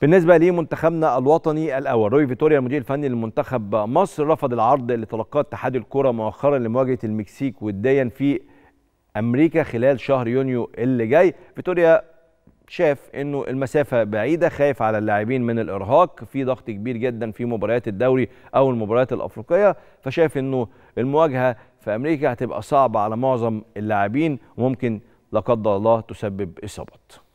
بالنسبه لمنتخبنا الوطني الاول روي فيتوريا المدير الفني لمنتخب مصر رفض العرض اللي تلقاه اتحاد الكره مؤخرا لمواجهه المكسيك وديا في امريكا خلال شهر يونيو اللي جاي فيتوريا شاف انه المسافه بعيده خايف على اللاعبين من الارهاق في ضغط كبير جدا في مباريات الدوري او المباريات الافريقيه فشاف انه المواجهه في امريكا هتبقى صعبه على معظم اللاعبين وممكن لا قدر الله تسبب اصابات